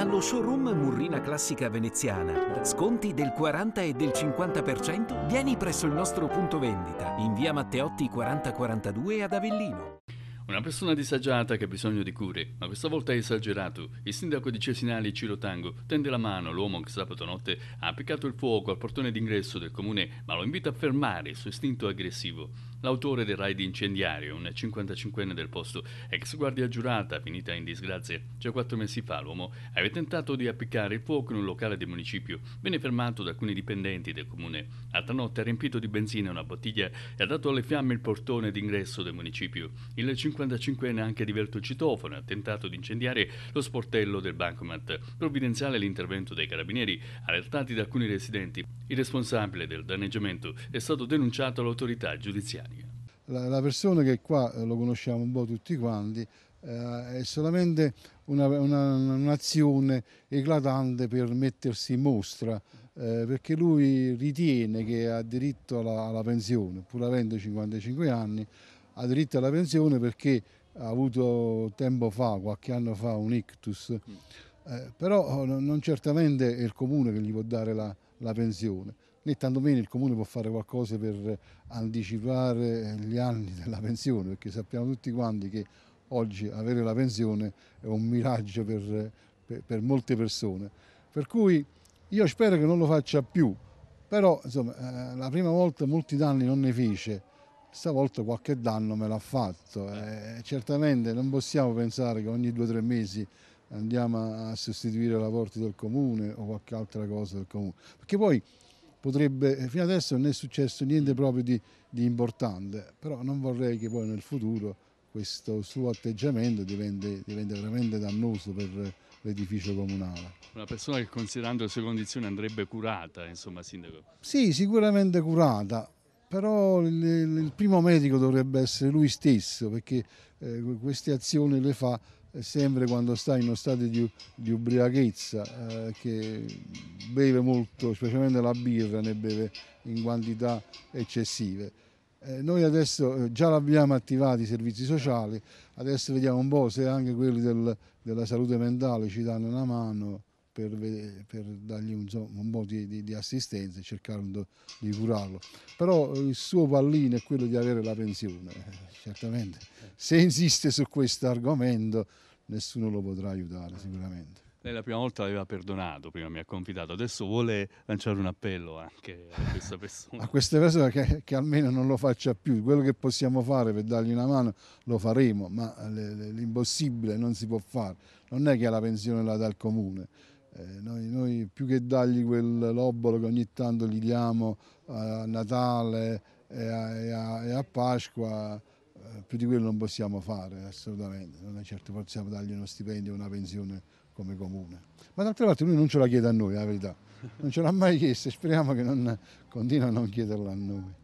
allo showroom Murrina Classica Veneziana. Sconti del 40 e del 50%? Vieni presso il nostro punto vendita in via Matteotti 4042 ad Avellino. Una persona disagiata che ha bisogno di cure, ma questa volta è esagerato. Il sindaco di Cesinali, Ciro Tango, tende la mano all'uomo che sabato notte ha appiccato il fuoco al portone d'ingresso del comune, ma lo invita a fermare il suo istinto aggressivo. L'autore del raid incendiario, un 55enne del posto, ex guardia giurata finita in disgrazia, già quattro mesi fa, l'uomo aveva tentato di appiccare il fuoco in un locale del municipio. Venne fermato da alcuni dipendenti del comune. Altra notte ha riempito di benzina una bottiglia e ha dato alle fiamme il portone d'ingresso del municipio. Il 55enne ha anche diverto il citofono e ha tentato di incendiare lo sportello del bancomat. Provvidenziale l'intervento dei carabinieri, allertati da alcuni residenti. Il responsabile del danneggiamento è stato denunciato all'autorità giudiziaria la, la persona che qua eh, lo conosciamo un po' tutti quanti eh, è solamente un'azione un eclatante per mettersi in mostra eh, perché lui ritiene che ha diritto alla, alla, pensione, pur avendo 55 anni, ha diritto alla pensione perché ha avuto tempo fa, qualche anno fa, un ictus. Mm. Eh, però eh, non certamente è il comune che gli può dare la, la pensione né tantomeno il comune può fare qualcosa per anticipare gli anni della pensione, perché sappiamo tutti quanti che oggi avere la pensione è un miraggio per, per, per molte persone. Per cui io spero che non lo faccia più, però insomma, eh, la prima volta molti danni non ne fece, stavolta qualche danno me l'ha fatto. Eh, eh certamente non possiamo pensare che ogni due o tre mesi andiamo a sostituire la porta del comune o qualche altra cosa del comune, perché poi potrebbe, eh, fino adesso non è successo niente proprio di, di importante, però non vorrei che poi nel futuro questo suo atteggiamento diventi, diventi veramente dannoso per eh, l'edificio comunale. Una persona che considerando le sue condizioni andrebbe curata, insomma, Sindaco? Sì, sicuramente curata, però il, il primo medico dovrebbe essere lui stesso, perché eh, queste azioni le fa sempre quando sta in uno stato di, di ubriachezza, eh, che beve molto, specialmente la birra, ne beve in quantità eccessive. Eh, noi adesso eh, già l'abbiamo attivato i servizi sociali, adesso vediamo un po' se anche quelli del, della salute mentale ci danno una mano per, per dargli un, un po' di, di, di, assistenza cercando di curarlo. Però eh, il suo pallino è quello di avere la pensione, eh, certamente. Se insiste su questo argomento nessuno lo potrà aiutare sicuramente. Lei la prima volta l'aveva perdonato, prima mi ha confidato, adesso vuole lanciare un appello anche a questa persona. a questa persona che, che, almeno non lo faccia più, quello che possiamo fare per dargli una mano lo faremo, ma l'impossibile non si può fare, non è che la pensione la dà il comune, eh, noi, noi, più che dargli quell'obolo che ogni tanto gli diamo a Natale e a, e a, e a Pasqua, eh, più di quello non possiamo fare assolutamente, non è certo possiamo dargli uno stipendio, una pensione come comune. Ma d'altra parte lui non ce la chiede a noi, la verità, non ce l'ha mai chiesta e speriamo che non, continua a non chiederla a noi.